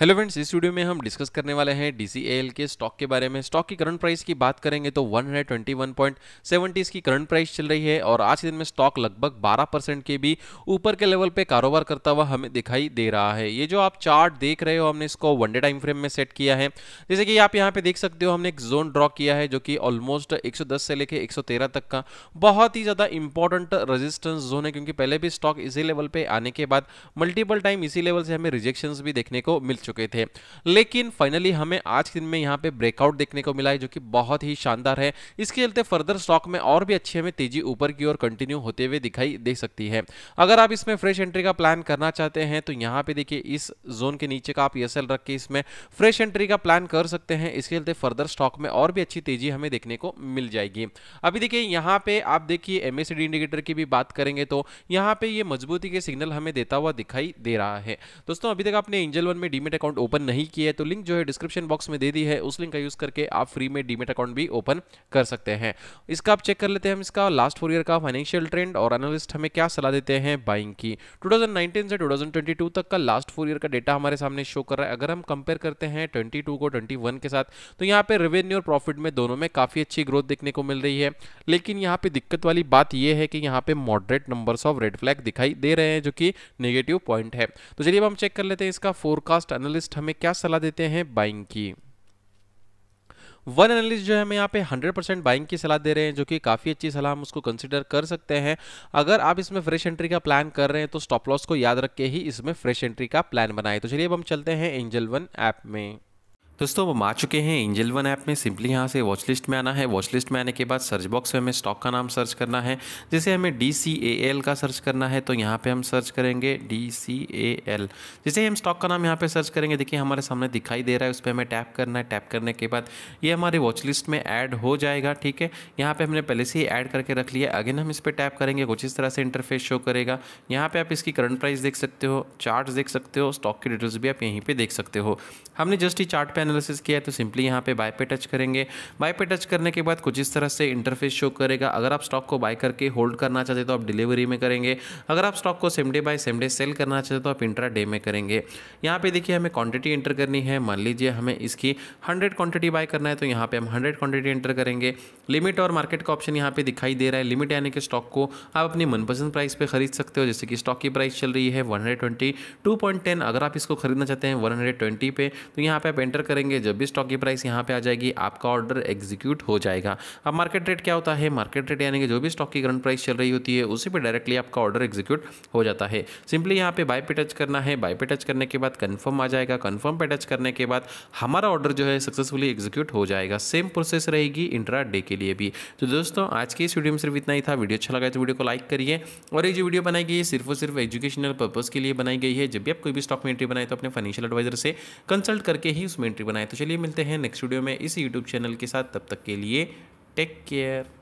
hello friends इस video में हम डिस्कस करने वाले हैं डीसीएल के स्टॉक के बारे में स्टॉक की करंट प्राइस की बात करेंगे तो 121.70 इसकी करंट प्राइस चल रही है और आज के दिन में स्टॉक लगभग 12 परसेंट के भी ऊपर के लेवल पे कारोबार करता हुआ हमें दिखाई दे रहा है ये जो आप चार्ट देख रहे हो हमने इसको वन डे टाइम फ्रेम में सेट किया है जैसे कि आप यहाँ पे देख सकते हो हमने एक जोन ड्रॉ किया है जो कि ऑलमोस्ट एक से लेकर एक तक का बहुत ही ज़्यादा इंपॉर्टेंट रजिस्टेंस जोन है क्योंकि पहले भी स्टॉक इसी लेवल पर आने के बाद मल्टीपल टाइम इसी लेवल से हमें रिजेक्शन भी देखने को मिल चुके थे लेकिन फाइनली हमें आज के दिन में यहाँ पे ब्रेकआउट देखने को मिला है जो कि बहुत ही शानदार है इसके चलते फर्दर स्टॉक में और भी अच्छी हमें तेजी ऊपर की ओर कंटिन्यू होते हुए दिखाई दे सकती है अगर आप इसमें फ्रेश एंट्री का प्लान करना चाहते हैं तो यहाँ पे देखिए इस जोन के नीचे का आप एस e रख के इसमें फ्रेश एंट्री का प्लान कर सकते हैं इसके चलते फर्दर स्टॉक में और भी अच्छी तेजी हमें देखने को मिल जाएगी अभी देखिए यहाँ पे आप देखिए एमएसडी इंडिकेटर की भी बात करेंगे तो यहाँ पे ये मजबूती के सिग्नल हमें देता हुआ दिखाई दे रहा है दोस्तों अभी तक आपने एंजल वन में डीमेट अकाउंट ओपन नहीं किया है तो लिंक जो है डिस्क्रिप्शन बॉक्स में दे दी है उस लिंक का यूज करके आप फ्री में डीमेट अकाउंट भी ओपन कर सकते हैं इसका आप चेक कर लेते हैं हम इसका लास्ट फोर ईयर का फाइनेंशियल ट्रेंड और एनालिस्ट हमें क्या सलाह देते हैं बाइंग की टू से टू तक का लास्ट फोर ईयर का डेटा हमारे सामने शो कर रहा है अगर हम कंपेयर करते हैं ट्वेंटी को ट्वेंटी के साथ तो यहाँ पे रेवेन्यू और प्रॉफिट में दोनों में काफ़ी अच्छी ग्रोथ देखने को मिल रही है लेकिन यहाँ पे दिक्कत वाली बात यह है कि यहाँ पे moderate number of red flag दिखाई दे रहे हैं जो कि नेगेटिव पॉइंट है तो चलिए अब हम चेक कर लेते हैं इसका फोरकास्ट एनालिस एनालिस्ट हमें क्या सलाह देते हैं बाइंग की वन एनालिस्ट जो है हमें यहाँ पे 100 परसेंट बाइंग की सलाह दे रहे हैं जो कि काफ़ी अच्छी सलाह हम उसको कंसिडर कर सकते हैं अगर आप इसमें फ्रेश एंट्री का प्लान कर रहे हैं तो स्टॉप लॉस को याद रख के ही इसमें फ्रेश एंट्री का प्लान बनाए तो चलिए अब हम चलते हैं एंजल वन ऐप में दोस्तों वो आ चुके हैं एंजल वन ऐप में सिंपली यहाँ से वॉच लिस्ट में आना है वॉच लिस्ट में आने के बाद सर्च बॉक्स में हमें स्टॉक का नाम सर्च करना है जैसे हमें डी सी ए एल का सर्च करना है तो यहाँ पे हम सर्च करेंगे डी सी ए एल जैसे हम स्टॉक का नाम यहाँ पे सर्च करेंगे देखिए हमारे सामने दिखाई दे रहा है उस पर हमें टैप करना है टैप करने के बाद ये हमारे वॉच लिस्ट में ऐड हो जाएगा ठीक है यहाँ पर हमने पहले से ही ऐड करके रख लिया अगेन हम इस पर टैप करेंगे कुछ इस तरह से इंटरफेस शो करेगा यहाँ पर आप इसकी करंट प्राइस देख सकते हो चार्ट देख सकते हो स्टॉक की डिटेल्स भी आप यहीं पर देख सकते हो हमने जस्ट ही चार्ट एनालिसिस किया है तो सिंपली यहाँ पे बाय पे टच करेंगे बाय पे टच करने के बाद कुछ इस तरह से इंटरफेस शो करेगा अगर आप स्टॉक को बाय करके होल्ड करना चाहते तो आप डिलीवरी में करेंगे अगर आप स्टॉक को same day buy same day sell करना चाहते तो आप इंट्रा डे में करेंगे यहाँ पे देखिए हमें क्वांटिटी एंटर करनी है मान लीजिए हमें इसकी हंड्रेड क्वांटिटी बाय करना है तो यहाँ पर हम हंड्रेड क्वांटिटी एंटर करेंगे लिमिट और मार्केट का ऑप्शन यहाँ पे दिखाई दे रहा है लिमिट यानी कि स्टॉक को आप अपनी मनपसंद प्राइस पर खरीद सकते हो जैसे कि स्टॉक की प्राइस चल रही है 122.10 अगर आप इसको खरीदना चाहते हैं वन पे तो यहाँ पे आप एंटर करें करेंगे जब भी स्टॉक की प्राइस यहाँ पे आ जाएगी आपका ऑर्डर एग्जीक्यूट हो जाएगा अब मार्केट रेट क्या होता है मार्केट रेट यानी कि जो भी स्टॉक की करंट प्राइस चल रही होती है उसी पर डायरेक्टली आपका ऑर्डर एग्जीक्यूट हो जाता है सिंपली यहाँ पे बाय पे टच करना है बाय पे टच करने के बाद कन्फर्म आ जाएगा कन्फर्म पे टच करने के बाद हमारा ऑर्डर जो है सक्सेसफुली एग्जीक्यूट हो जाएगा सेम प्रोसेस रहेगी इंट्रा डे के लिए भी तो दोस्तों आज की इस वीडियो में सिर्फ इतना ही था वीडियो अच्छा लगा तो वीडियो को लाइक करिए और ये जो वीडियो बनाई गई है सिर्फ और सिर्फ एजुकेशनल पर्पज़ के लिए बनाई गई है जब भी आप कोई भी स्टॉक में एंट्री बनाए तो अपने फाइनेंशियल एडवाइजर से कंसल्ट करके ही उसमें एंट्री बनाए तो चलिए मिलते हैं नेक्स्ट वीडियो में इस यूट्यूब चैनल के साथ तब तक के लिए टेक केयर